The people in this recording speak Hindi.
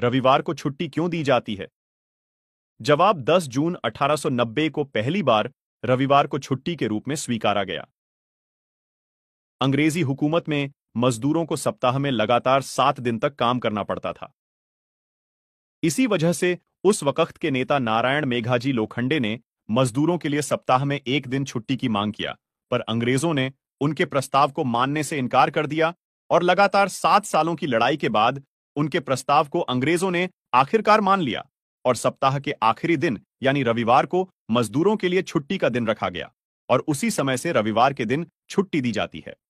रविवार को छुट्टी क्यों दी जाती है जवाब 10 जून 1890 को पहली बार रविवार को छुट्टी के रूप में स्वीकारा गया अंग्रेजी हुकूमत में मजदूरों को सप्ताह में लगातार सात दिन तक काम करना पड़ता था इसी वजह से उस वक्त के नेता नारायण मेघाजी लोखंडे ने मजदूरों के लिए सप्ताह में एक दिन छुट्टी की मांग किया पर अंग्रेजों ने उनके प्रस्ताव को मानने से इनकार कर दिया और लगातार सात सालों की लड़ाई के बाद उनके प्रस्ताव को अंग्रेजों ने आखिरकार मान लिया और सप्ताह के आखिरी दिन यानी रविवार को मजदूरों के लिए छुट्टी का दिन रखा गया और उसी समय से रविवार के दिन छुट्टी दी जाती है